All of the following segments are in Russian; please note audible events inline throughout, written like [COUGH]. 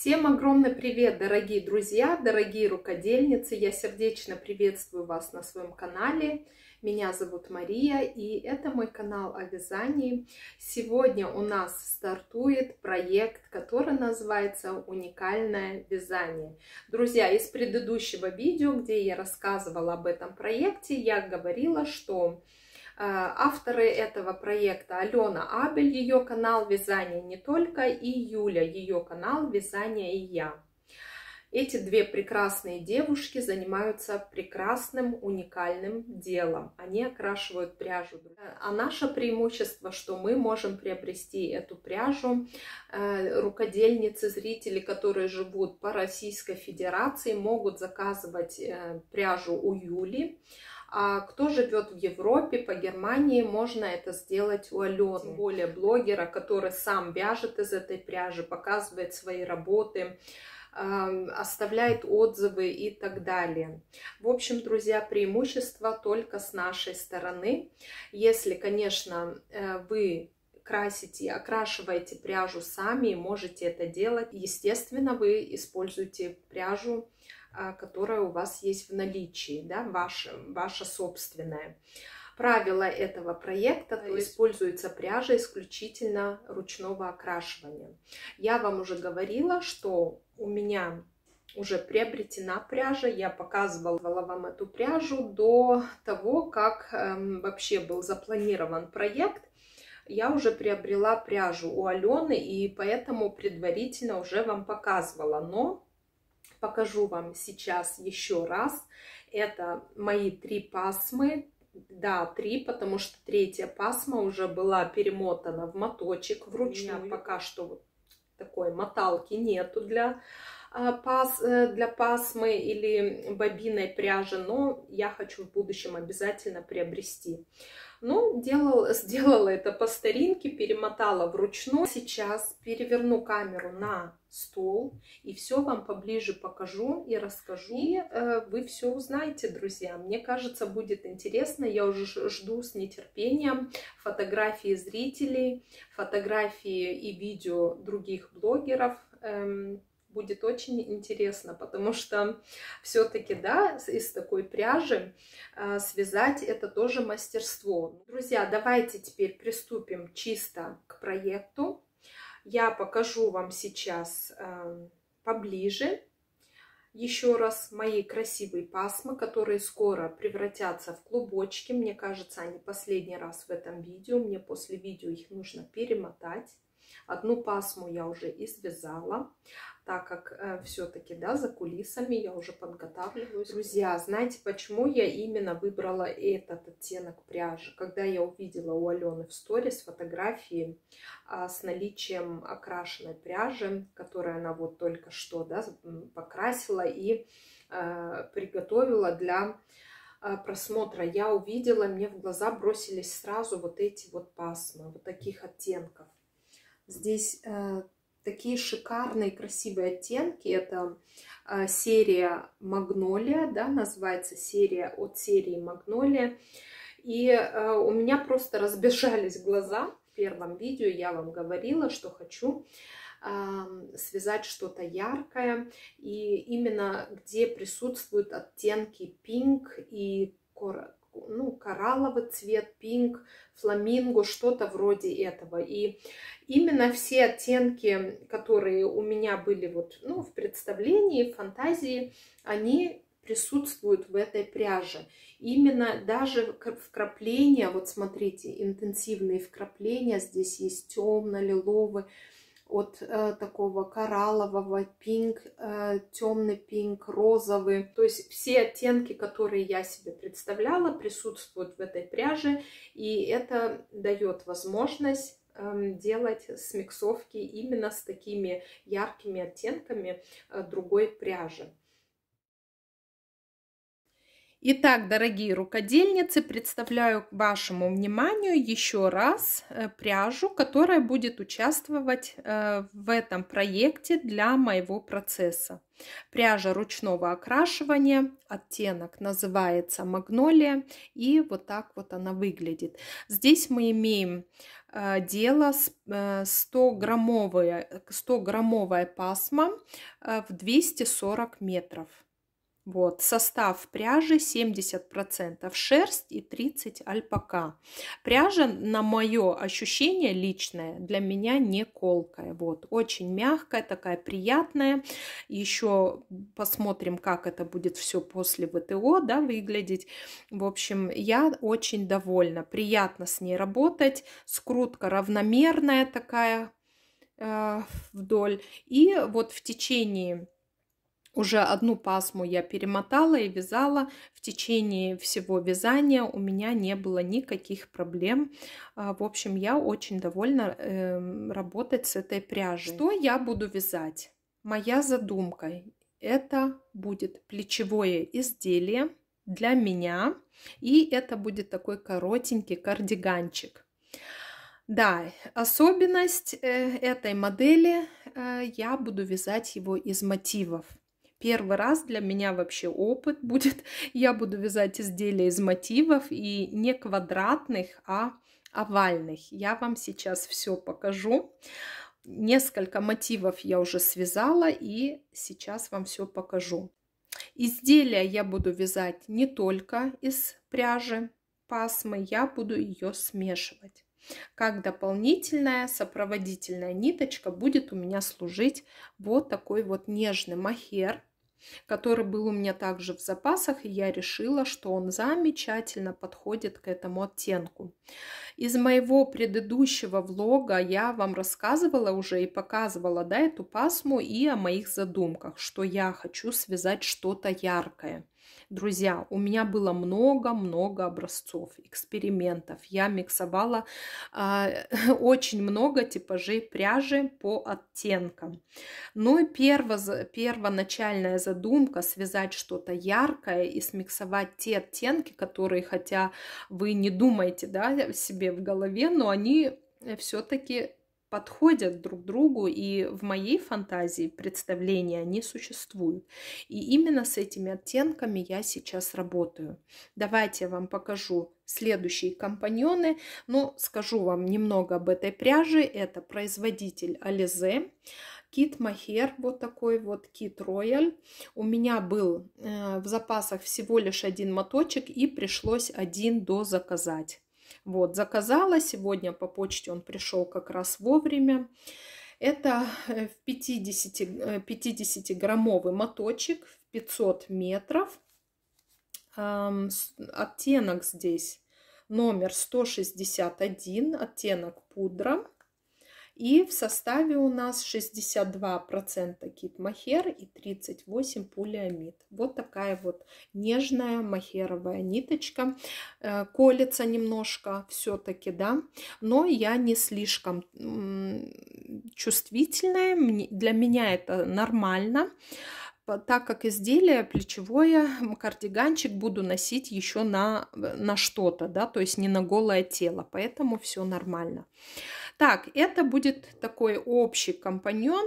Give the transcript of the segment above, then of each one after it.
Всем огромный привет, дорогие друзья, дорогие рукодельницы! Я сердечно приветствую вас на своем канале. Меня зовут Мария, и это мой канал о вязании. Сегодня у нас стартует проект, который называется «Уникальное вязание». Друзья, из предыдущего видео, где я рассказывала об этом проекте, я говорила, что Э, авторы этого проекта Алена Абель, ее канал «Вязание не только» и Юля, ее канал «Вязание и я». Эти две прекрасные девушки занимаются прекрасным, уникальным делом. Они окрашивают пряжу. А наше преимущество, что мы можем приобрести эту пряжу. Э, рукодельницы, зрители, которые живут по Российской Федерации, могут заказывать э, пряжу у Юли. А кто живет в Европе, по Германии, можно это сделать у Алены. Тем более блогера, который сам вяжет из этой пряжи, показывает свои работы оставляет отзывы и так далее. В общем, друзья, преимущество только с нашей стороны. Если, конечно, э, вы красите, окрашиваете пряжу сами, можете это делать. Естественно, вы используете пряжу а, которое у вас есть в наличии, да, ваше, ваше собственное. Правила этого проекта то используется пряжа исключительно ручного окрашивания. Я вам уже говорила, что у меня уже приобретена пряжа. Я показывала вам эту пряжу до того, как эм, вообще был запланирован проект. Я уже приобрела пряжу у Алены и поэтому предварительно уже вам показывала. Но Покажу вам сейчас еще раз. Это мои три пасмы. Да, три, потому что третья пасма уже была перемотана в моточек вручную. У меня пока что вот такой моталки нету для а, пас, э, для пасмы или бобиной пряжи, но я хочу в будущем обязательно приобрести. Ну, делала, [LAUGHS] сделала это по старинке, перемотала вручную. Сейчас переверну камеру на стол и все вам поближе покажу и расскажу. И э, вы все узнаете, друзья. Мне кажется, будет интересно. Я уже жду с нетерпением фотографии зрителей, фотографии и видео других блогеров. Эм, будет очень интересно, потому что все-таки, да, из такой пряжи а, связать это тоже мастерство. Друзья, давайте теперь приступим чисто к проекту. Я покажу вам сейчас а, поближе еще раз мои красивые пасмы, которые скоро превратятся в клубочки. Мне кажется, они последний раз в этом видео. Мне после видео их нужно перемотать. Одну пасму я уже и связала, так как э, все-таки, да, за кулисами я уже подготавливаюсь. Друзья, знаете, почему я именно выбрала этот оттенок пряжи? Когда я увидела у Алены в сторис фотографии э, с наличием окрашенной пряжи, которую она вот только что, да, покрасила и э, приготовила для э, просмотра я увидела, мне в глаза бросились сразу вот эти вот пасмы, вот таких оттенков. Здесь э, такие шикарные, красивые оттенки. Это э, серия Магнолия, да, называется серия от серии Магнолия. И э, у меня просто разбежались глаза. В первом видео я вам говорила, что хочу связать что-то яркое, и именно где присутствуют оттенки пинг и кора ну, коралловый цвет, пинг, фламинго, что-то вроде этого. И именно все оттенки, которые у меня были вот, ну, в представлении, в фантазии, они присутствуют в этой пряже. Именно даже вкрапления, вот смотрите, интенсивные вкрапления, здесь есть темно-лиловый, от э, такого кораллового, пинг, э, темный пинг, розовый. То есть все оттенки, которые я себе представляла, присутствуют в этой пряже, и это дает возможность эм, делать смексовки именно с такими яркими оттенками э, другой пряжи. Итак, дорогие рукодельницы, представляю к вашему вниманию еще раз э, пряжу, которая будет участвовать э, в этом проекте для моего процесса. Пряжа ручного окрашивания, оттенок называется магнолия, и вот так вот она выглядит. Здесь мы имеем э, дело с 100 граммовая 100 пасма в 240 метров. Вот, состав пряжи 70% шерсть и 30% альпака. Пряжа, на мое ощущение личное, для меня не колкая. Вот, очень мягкая, такая приятная. Еще посмотрим, как это будет все после ВТО, да, выглядеть. В общем, я очень довольна. Приятно с ней работать. Скрутка равномерная такая э, вдоль. И вот в течение уже одну пасму я перемотала и вязала. В течение всего вязания у меня не было никаких проблем. А, в общем, я очень довольна эм, работать с этой пряжей. Что я буду вязать? Моя задумка. Это будет плечевое изделие для меня. И это будет такой коротенький кардиганчик. Да, особенность э, этой модели, э, я буду вязать его из мотивов. Первый раз для меня вообще опыт [LAUGHS] будет. Я буду вязать изделия из мотивов и не квадратных, а овальных. Я вам сейчас все покажу. Несколько мотивов я уже связала и сейчас вам все покажу. Изделия я буду вязать не только из пряжи пасмы, я буду ее смешивать. Как дополнительная сопроводительная ниточка будет у меня служить вот такой вот нежный махер который был у меня также в запасах, и я решила, что он замечательно подходит к этому оттенку. Из моего предыдущего влога я вам рассказывала уже и показывала да, эту пасму и о моих задумках, что я хочу связать что-то яркое. Друзья, у меня было много-много образцов, экспериментов. Я миксовала э, [LAUGHS] очень много типажей пряжи по оттенкам. Ну и перво, первоначальная задумка связать что-то яркое и смиксовать те оттенки, которые, хотя вы не думаете да, себе в голове, но они э, все-таки подходят друг другу, и в моей фантазии представления они существуют. И именно с этими оттенками я сейчас работаю. Давайте я вам покажу следующие компаньоны. Но скажу вам немного об этой пряже. Это производитель Ализе. Кит Махер, вот такой вот Кит Рояль. У меня был э, в запасах всего лишь один моточек и пришлось один дозаказать. Вот, заказала. Сегодня по почте он пришел как раз вовремя. Это 50-граммовый э, э, 50 моточек в 500 метров. Оттенок здесь номер 161, оттенок пудра. И в составе у нас 62% кит-махер и 38% полиамид. Вот такая вот нежная махеровая ниточка. Э, колется немножко все-таки, да, но я не слишком чувствительная. Для меня это нормально так как изделие плечевое, кардиганчик буду носить еще на, на что-то, да, то есть не на голое тело, поэтому все нормально. Так, это будет такой общий компаньон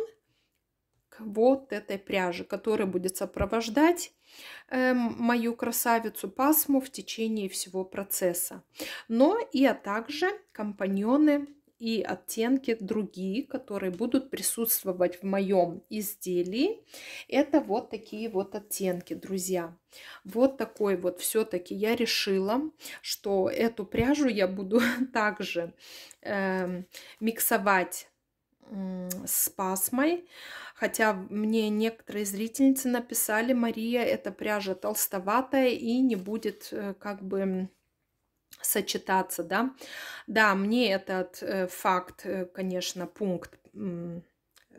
к вот этой пряже, который будет сопровождать эм, мою красавицу пасму в течение всего процесса. Но и а также компаньоны и оттенки другие, которые будут присутствовать в моем изделии. Это вот такие вот оттенки, друзья. Вот такой вот все-таки я решила, что эту пряжу я буду [LAUGHS] также э, миксовать с пасмой. Хотя мне некоторые зрительницы написали, Мария, эта пряжа толстоватая и не будет э, как бы сочетаться, да. Да, мне этот э, факт, э, конечно, пункт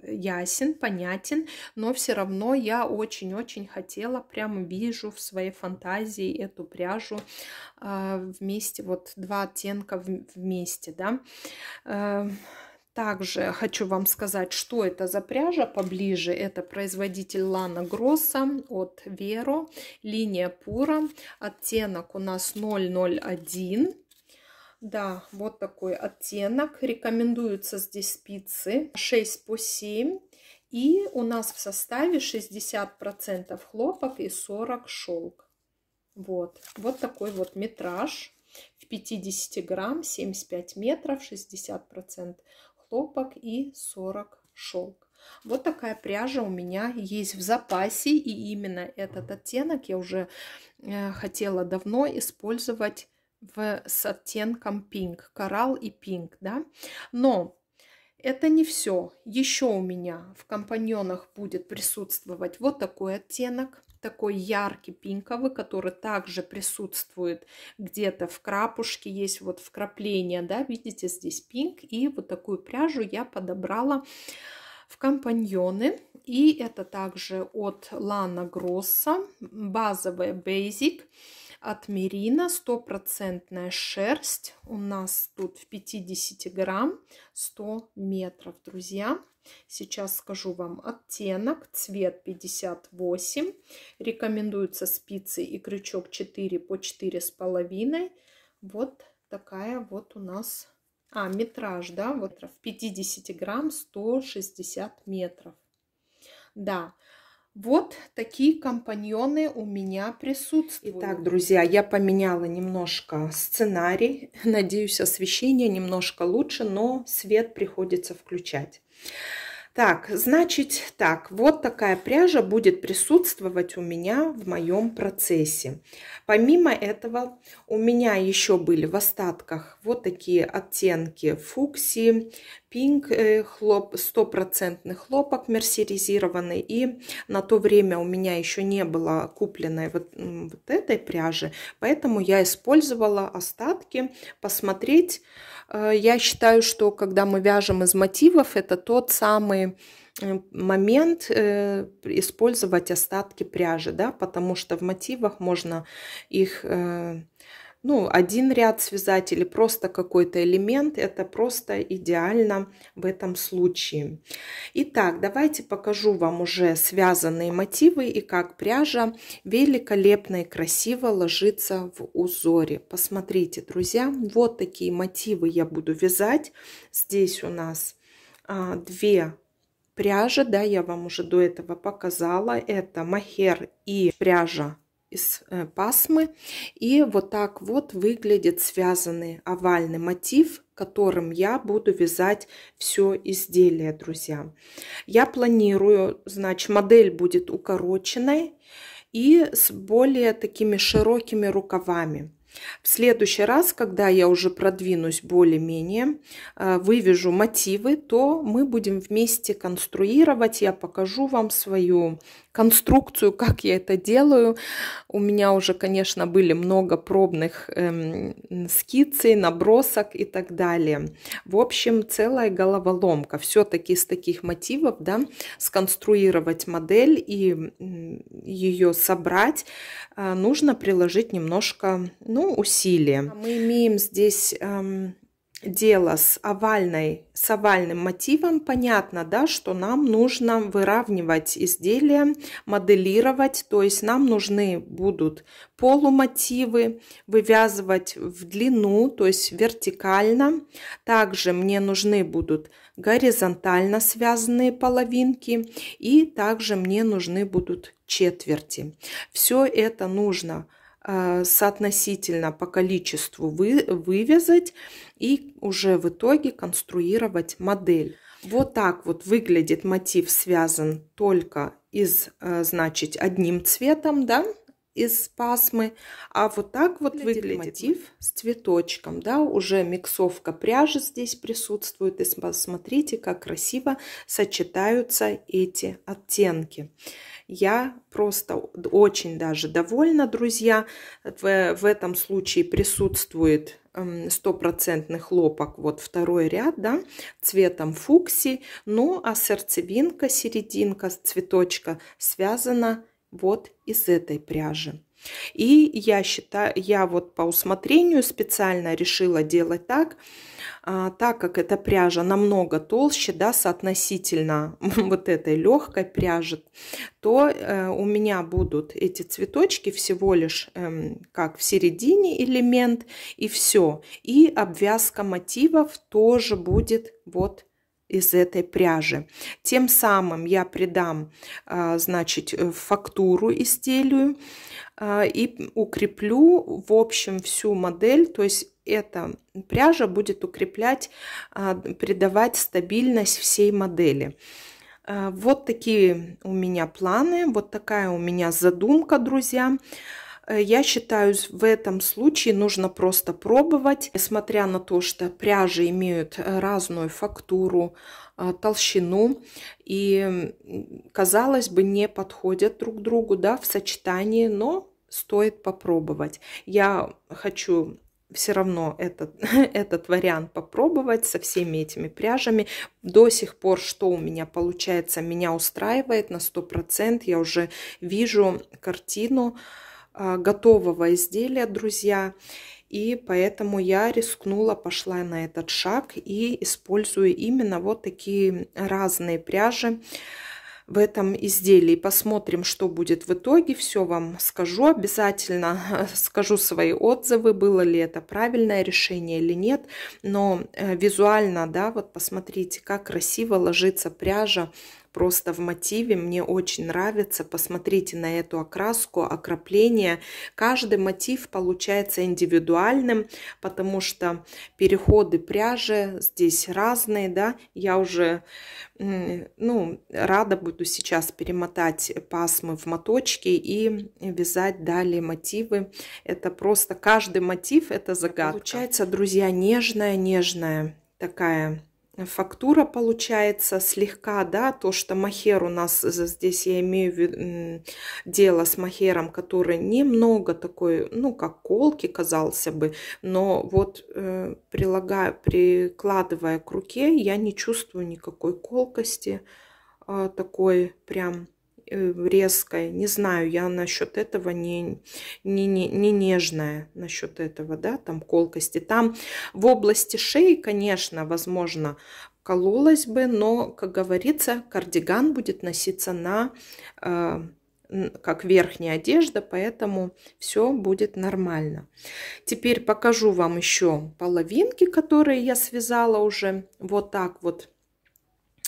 ясен, понятен, но все равно я очень-очень хотела, прям вижу в своей фантазии эту пряжу а, вместе, вот два оттенка вместе, да. Эм, также хочу вам сказать, что это за пряжа поближе. Это производитель Лана Гросса от Веро, линия Пура. Оттенок у нас 001. Да, вот такой оттенок. Рекомендуются здесь спицы 6 по 7. И у нас в составе 60% хлопок и 40 шелк. Вот, вот такой вот метраж в 50 грамм, 75 метров, 60% хлопок и 40 шелк. Вот такая пряжа у меня есть в запасе, и именно этот оттенок я уже э, хотела давно использовать в, с оттенком пинг, коралл и пинг, да. Но это не все. Еще у меня в компаньонах будет присутствовать вот такой оттенок такой яркий пинковый, который также присутствует где-то в крапушке, есть вот вкрапление, да, видите, здесь пинк, и вот такую пряжу я подобрала в компаньоны. И это также от Лана Гросса, базовая Basic от Мерина, стопроцентная шерсть. У нас тут в 50 грамм 100 метров, друзья. Сейчас скажу вам оттенок, цвет 58. Рекомендуются спицы и крючок 4 по 4,5. Вот такая вот у нас... А, метраж, да, вот в 50 грамм 160 метров. Да, вот такие компаньоны у меня присутствуют. Итак, друзья, я поменяла немножко сценарий. Надеюсь, освещение немножко лучше, но свет приходится включать. Так, значит так, вот такая пряжа будет присутствовать у меня в моем процессе. Помимо этого, у меня еще были в остатках вот такие оттенки фукси, пинг, э, хлоп, стопроцентный хлопок мерсеризированный. И на то время у меня еще не было купленной вот, вот этой пряжи, поэтому я использовала остатки посмотреть, Э, я считаю, что когда мы вяжем из мотивов, это тот самый э, момент э, использовать остатки пряжи, да, потому что в мотивах можно их ну, один ряд связать или просто какой-то элемент. Это просто идеально в этом случае. Итак, давайте покажу вам уже связанные мотивы и как пряжа великолепно и красиво ложится в узоре. Посмотрите, друзья, вот такие мотивы я буду вязать. Здесь у нас а, две пряжи, да, я вам уже до этого показала. Это махер и пряжа из э, пасмы. И вот так вот выглядит связанный овальный мотив, которым я буду вязать все изделие, друзья. Я планирую, значит, модель будет укороченной и с более такими широкими рукавами. В следующий раз, когда я уже продвинусь более-менее, э, вывяжу мотивы, то мы будем вместе конструировать. Я покажу вам свою конструкцию, как я это делаю. У меня уже, конечно, были много пробных эм, скицей, набросок и так далее. В общем, целая головоломка. Все-таки с таких мотивов, да, сконструировать модель и ее собрать, э, нужно приложить немножко, ну, усилия. А мы имеем здесь... Эм, дело с, овальной, с овальным мотивом, понятно, да, что нам нужно выравнивать изделия, моделировать, то есть нам нужны будут полумотивы, вывязывать в длину, то есть вертикально. Также мне нужны будут горизонтально связанные половинки и также мне нужны будут четверти. Все это нужно Э, соотносительно по количеству вы, вывязать и уже в итоге конструировать модель. Вот так вот выглядит мотив, связан только из, э, значит, одним цветом, да, из пасмы. А вот так вот выглядит, выглядит мотив с цветочком, да, уже миксовка пряжи здесь присутствует. И смотрите, как красиво сочетаются эти оттенки. Я просто очень даже довольна, друзья. В, в этом случае присутствует эм, стопроцентный хлопок, вот второй ряд, да, цветом фукси, ну а сердцевинка, серединка цветочка связана вот из этой пряжи. И я считаю, я вот по усмотрению специально решила делать так, а, так как эта пряжа намного толще, да, соотносительно [LAUGHS] вот этой легкой пряжи, то э, у меня будут эти цветочки всего лишь эм, как в середине элемент и все. И обвязка мотивов тоже будет вот из этой пряжи. Тем самым я придам, а, значит, э, фактуру изделию а, и укреплю, в общем, всю модель, то есть эта пряжа будет укреплять, а, придавать стабильность всей модели. Вот такие у меня планы, вот такая у меня задумка, друзья. Друзья. Э, я считаю, в этом случае нужно просто пробовать, несмотря на то, что пряжи имеют э, разную фактуру, э, толщину и, казалось бы, не подходят друг другу да, в сочетании, но стоит попробовать. Я хочу все равно этот, [LAUGHS] этот вариант попробовать со всеми этими пряжами. До сих пор, что у меня получается, меня устраивает на 100%. Я уже вижу картину, а, готового изделия, друзья. И поэтому я рискнула, пошла на этот шаг и использую именно вот такие разные пряжи в этом изделии. Посмотрим, что будет в итоге. Все вам скажу обязательно. [LAUGHS] Скажу свои отзывы, было ли это правильное решение или нет. Но э, визуально, да, вот посмотрите, как красиво ложится пряжа просто в мотиве. Мне очень нравится. Посмотрите на эту окраску, окропление. Каждый мотив получается индивидуальным, потому что переходы пряжи здесь разные, да. Я уже, ну, рада буду сейчас перемотать пасмы в моточки и вязать далее мотивы. Это просто каждый мотив, это загадка. Получается, друзья, нежная, нежная такая фактура получается слегка, да, то, что махер у нас здесь, я имею в виду, дело с махером, который немного такой, ну, как колки, казался бы, но вот э, прилагая, прикладывая к руке, я не чувствую никакой колкости, а, такой прям Э, резкой. Не знаю, я насчет этого не, не, не, не нежная насчет этого, да, там колкости. Там в области шеи, конечно, возможно, кололась бы, но, как говорится, кардиган будет носиться на э, как верхняя одежда, поэтому все будет нормально. Теперь покажу вам еще половинки, которые я связала уже вот так вот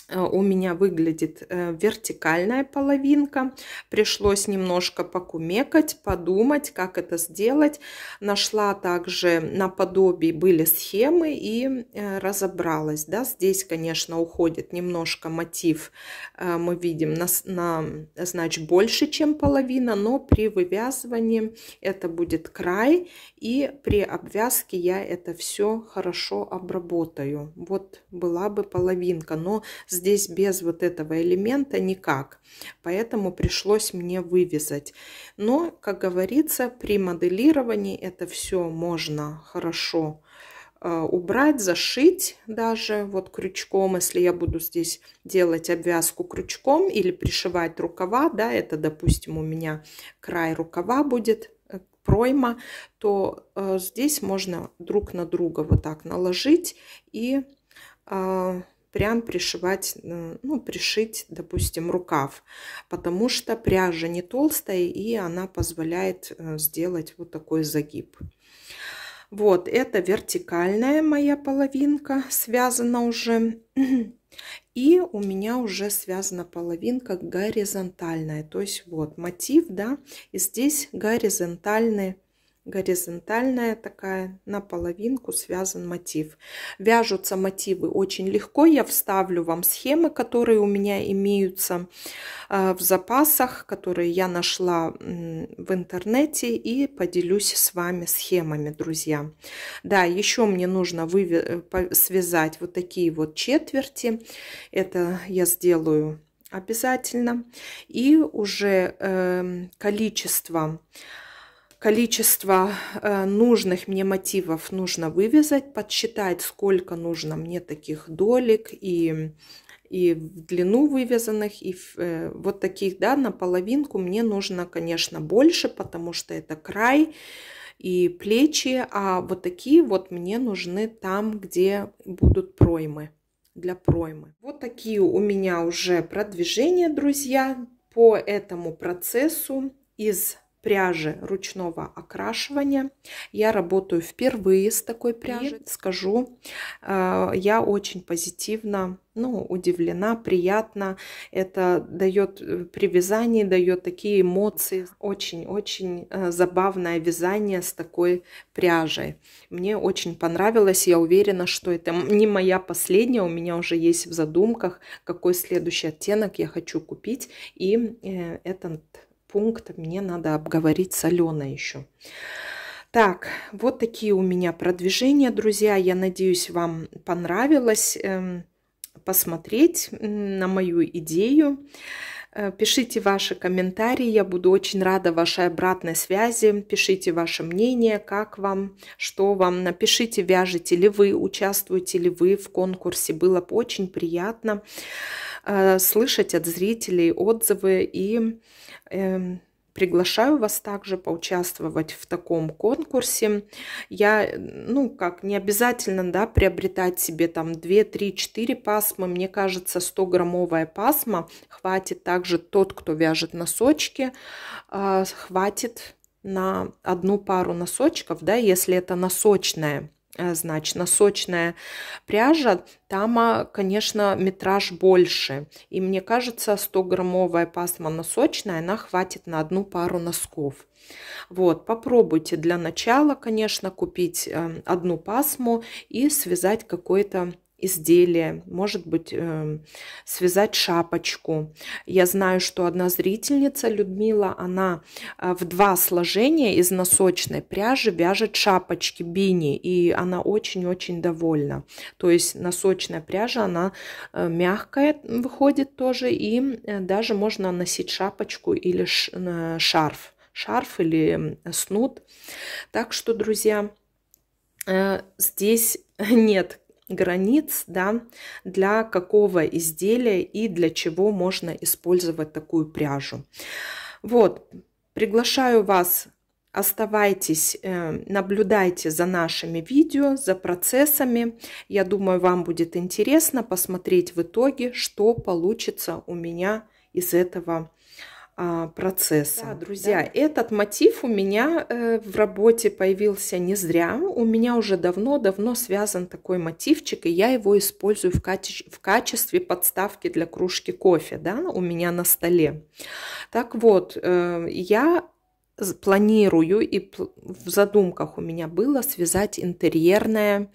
Э, у меня выглядит э, вертикальная половинка. Пришлось немножко покумекать, подумать, как это сделать. Нашла также наподобие были схемы и э, разобралась. Да? Здесь, конечно, уходит немножко мотив, мы видим, на, на значит, больше, чем половина, но при вывязывании это будет край, и при обвязке я это все хорошо обработаю. Вот была бы половинка, но здесь без вот этого элемента никак. Поэтому пришлось мне вывязать. Но, как говорится, при моделировании это все можно хорошо э, убрать, зашить даже вот крючком, если я буду здесь делать обвязку крючком или пришивать рукава, да, это, допустим, у меня край рукава будет э, пройма, то э, здесь можно друг на друга вот так наложить и э, прям пришивать, э, ну, пришить, допустим, рукав, потому что пряжа не толстая, и она позволяет э, сделать вот такой загиб. Вот, это вертикальная моя половинка, связана уже. [CLEARS THROAT] И у меня уже связана половинка горизонтальная. То есть вот мотив, да, и здесь горизонтальный горизонтальная такая, наполовинку связан мотив. Вяжутся мотивы очень легко, я вставлю вам схемы, которые у меня имеются э, в запасах, которые я нашла в интернете и поделюсь с вами схемами, друзья. Да, еще мне нужно э, связать вот такие вот четверти, это я сделаю обязательно, и уже эм, количество количество э, нужных мне мотивов нужно вывязать, подсчитать, сколько нужно мне таких долек и, и в длину вывязанных, и в, э, вот таких, да, на половинку мне нужно, конечно, больше, потому что это край и плечи, а вот такие вот мне нужны там, где будут проймы, для проймы. Вот такие у меня уже продвижения, друзья, по этому процессу из пряжи ручного окрашивания. Я работаю впервые с такой пряжей. И скажу, э, я очень позитивно ну, удивлена, приятно. Это дает э, при вязании, дает такие эмоции. Очень-очень э, забавное вязание с такой пряжей. Мне очень понравилось. Я уверена, что это не моя последняя. У меня уже есть в задумках, какой следующий оттенок я хочу купить. И этот пункт мне надо обговорить с Аленой еще. Так, вот такие у меня продвижения, друзья. Я надеюсь, вам понравилось эм, посмотреть на мою идею. Э, пишите ваши комментарии, я буду очень рада вашей обратной связи. Пишите ваше мнение, как вам, что вам. Напишите, вяжете ли вы, участвуете ли вы в конкурсе. Было бы очень приятно. Э, слышать от зрителей отзывы и эм, приглашаю вас также поучаствовать в таком конкурсе. Я, ну, как, не обязательно, да, приобретать себе там 2, 3, 4 пасмы. Мне кажется, 100-граммовая пасма хватит также тот, кто вяжет носочки, э, хватит на одну пару носочков, да, если это носочная Э, значно сочная пряжа, там, а, конечно, метраж больше. И мне кажется, 100-граммовая пасма носочная, она хватит на одну пару носков. Вот, попробуйте для начала, конечно, купить э, одну пасму и связать какой-то изделие, может быть, эм, связать шапочку. Я знаю, что одна зрительница, Людмила, она э, в два сложения из носочной пряжи вяжет шапочки бини, и она очень-очень довольна. То есть носочная пряжа, она э, мягкая выходит тоже, и э, даже можно носить шапочку или шарф, шарф или снуд. Так что, друзья, здесь [LAUGHS] нет границ, да, для какого изделия и для чего можно использовать такую пряжу. Вот, приглашаю вас Оставайтесь, э, наблюдайте за нашими видео, за процессами. Я думаю, вам будет интересно посмотреть в итоге, что получится у меня из этого а, процесса. Да, друзья, да. этот мотив у меня э, в работе появился не зря. У меня уже давно-давно связан такой мотивчик, и я его использую в, каче- в качестве подставки для кружки кофе, да, у меня на столе. Так вот, э, я планирую, и в задумках у меня было связать интерьерное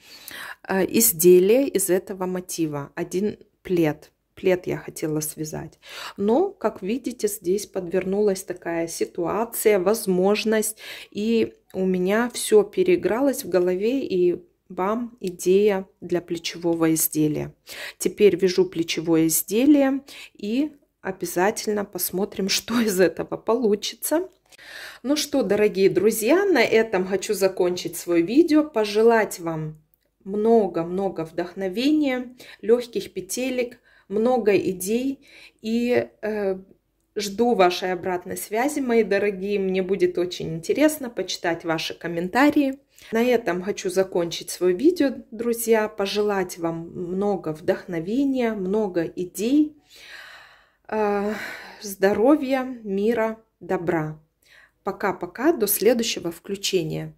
э, изделие из этого мотива. Один плед – плед я хотела связать. Но, как видите, здесь подвернулась такая ситуация, возможность, и у меня все переигралось в голове, и вам идея для плечевого изделия. Теперь вяжу плечевое изделие и обязательно посмотрим, [LAUGHS] что из этого получится. Ну что, дорогие друзья, на этом хочу закончить свое видео. Пожелать вам много-много вдохновения, легких петелек, много идей и э, жду вашей обратной связи, мои дорогие. Мне будет очень интересно почитать ваши комментарии. На этом хочу закончить свое видео, друзья. Пожелать вам много вдохновения, много идей, э, здоровья, мира, добра. Пока-пока, до следующего включения.